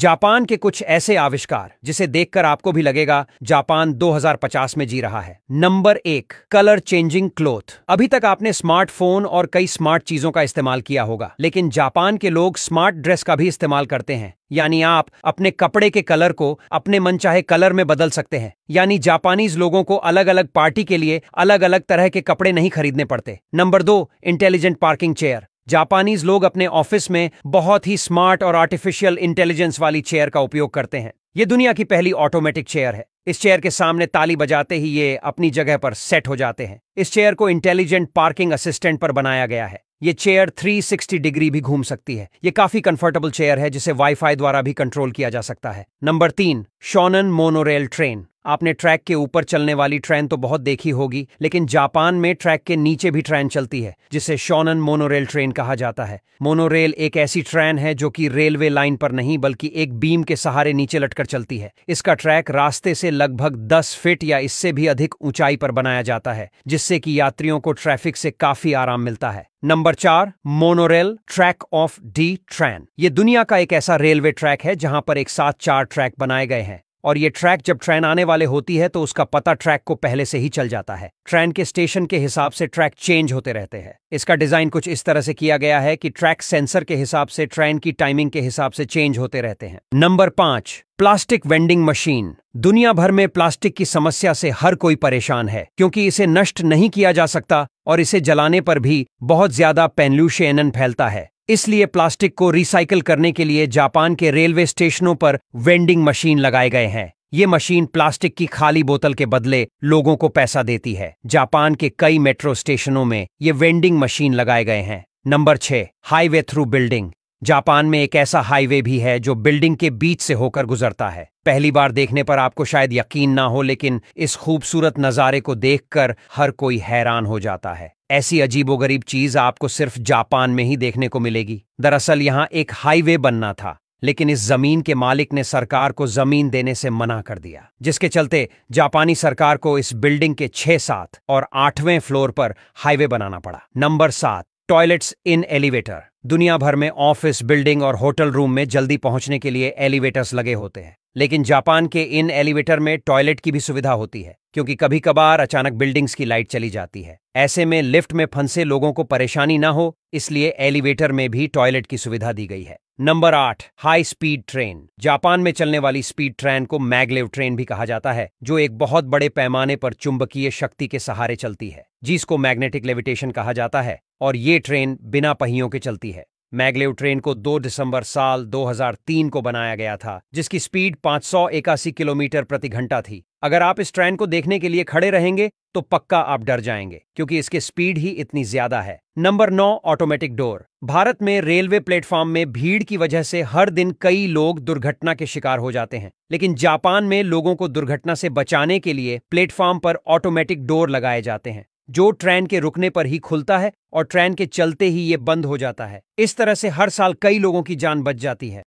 Japan के कुछ ऐसे आविष्कार जिसे देखकर आपको भी लगेगा जापान 2050 में जी रहा है नंबर एक कलर चेंजिंग क्लोथ अभी तक आपने स्मार्टफोन और कई स्मार्ट चीजों का इस्तेमाल किया होगा लेकिन जापान के लोग स्मार्ट ड्रेस का भी इस्तेमाल करते हैं यानी आप अपने कपड़े के कलर को अपने मनचाहे कलर में बदल सकते हैं यानी जापानीज लोगों को अलग अलग पार्टी के लिए अलग अलग तरह के कपड़े नहीं खरीदने पड़ते नंबर दो इंटेलिजेंट पार्किंग चेयर जापानीज लोग अपने ऑफिस में बहुत ही स्मार्ट और आर्टिफिशियल इंटेलिजेंस वाली चेयर का उपयोग करते हैं ये दुनिया की पहली ऑटोमेटिक चेयर है इस चेयर के सामने ताली बजाते ही ये अपनी जगह पर सेट हो जाते हैं इस चेयर को इंटेलिजेंट पार्किंग असिस्टेंट पर बनाया गया है ये चेयर 360 डिग्री भी घूम सकती है ये काफी कंफर्टेबल चेयर है जिसे वाईफाई द्वारा भी कंट्रोल किया जा सकता है नंबर तीन शॉनन मोनोरेल ट्रेन आपने ट्रैक के ऊपर चलने वाली ट्रेन तो बहुत देखी होगी लेकिन जापान में ट्रैक के नीचे भी ट्रेन चलती है जिसे शोनन मोनोरेल ट्रेन कहा जाता है मोनोरेल एक ऐसी ट्रेन है जो कि रेलवे लाइन पर नहीं बल्कि एक बीम के सहारे नीचे लटकर चलती है इसका ट्रैक रास्ते से लगभग दस फिट या इससे भी अधिक ऊंचाई पर बनाया जाता है जिससे कि यात्रियों को ट्रैफिक से काफी आराम मिलता है नंबर चार monorail track of the train ये दुनिया का एक ऐसा रेलवे ट्रैक है जहां पर एक साथ चार ट्रैक बनाए गए हैं और ये ट्रैक जब ट्रेन आने वाले होती है तो उसका पता ट्रैक को पहले से ही चल जाता है ट्रेन के स्टेशन के हिसाब से ट्रैक चेंज होते रहते हैं इसका डिजाइन कुछ इस तरह से किया गया है कि ट्रैक सेंसर के हिसाब से ट्रेन की टाइमिंग के हिसाब से चेंज होते रहते हैं नंबर पांच प्लास्टिक वेंडिंग मशीन दुनिया भर में प्लास्टिक की समस्या से हर कोई परेशान है क्योंकि इसे नष्ट नहीं किया जा सकता और इसे जलाने पर भी बहुत ज्यादा पेनल्यूशेनन फैलता है इसलिए प्लास्टिक को रिसाइकिल करने के लिए जापान के रेलवे स्टेशनों पर वेंडिंग मशीन लगाए गए हैं ये मशीन प्लास्टिक की खाली बोतल के बदले लोगों को पैसा देती है जापान के कई मेट्रो स्टेशनों में ये वेंडिंग मशीन लगाए गए हैं नंबर छह हाईवे थ्रू बिल्डिंग जापान में एक ऐसा हाईवे भी है जो बिल्डिंग के बीच से होकर गुजरता है पहली बार देखने पर आपको शायद यकीन ना हो लेकिन इस खूबसूरत नज़ारे को देखकर हर कोई हैरान हो जाता है ऐसी अजीबोगरीब चीज आपको सिर्फ जापान में ही देखने को मिलेगी दरअसल यहाँ एक हाईवे बनना था लेकिन इस जमीन के मालिक ने सरकार को जमीन देने से मना कर दिया जिसके चलते जापानी सरकार को इस बिल्डिंग के छह सात और आठवें फ्लोर पर हाईवे बनाना पड़ा नंबर सात टॉयलेट्स इन एलिवेटर दुनिया भर में ऑफिस बिल्डिंग और होटल रूम में जल्दी पहुंचने के लिए एलिवेटर्स लगे होते हैं लेकिन जापान के इन एलिवेटर में टॉयलेट की भी सुविधा होती है क्योंकि कभी कभार अचानक बिल्डिंग्स की लाइट चली जाती है ऐसे में लिफ्ट में फंसे लोगों को परेशानी ना हो इसलिए एलिवेटर में भी टॉयलेट की सुविधा दी गई है नंबर आठ हाई स्पीड ट्रेन जापान में चलने वाली स्पीड ट्रेन को मैगलेव ट्रेन भी कहा जाता है जो एक बहुत बड़े पैमाने पर चुंबकीय शक्ति के सहारे चलती है जिसको मैग्नेटिक लेविटेशन कहा जाता है और ये ट्रेन बिना पहियों के चलती है मैगलेव ट्रेन को 2 दिसंबर साल 2003 को बनाया गया था जिसकी स्पीड पांच किलोमीटर प्रति घंटा थी अगर आप इस ट्रेन को देखने के लिए खड़े रहेंगे तो पक्का आप डर जाएंगे क्योंकि इसके स्पीड ही इतनी ज्यादा है नंबर नौ ऑटोमेटिक डोर भारत में रेलवे प्लेटफॉर्म में भीड़ की वजह से हर दिन कई लोग दुर्घटना के शिकार हो जाते हैं लेकिन जापान में लोगों को दुर्घटना से बचाने के लिए प्लेटफॉर्म पर ऑटोमेटिक डोर लगाए जाते हैं जो ट्रेन के रुकने पर ही खुलता है और ट्रेन के चलते ही ये बंद हो जाता है इस तरह से हर साल कई लोगों की जान बच जाती है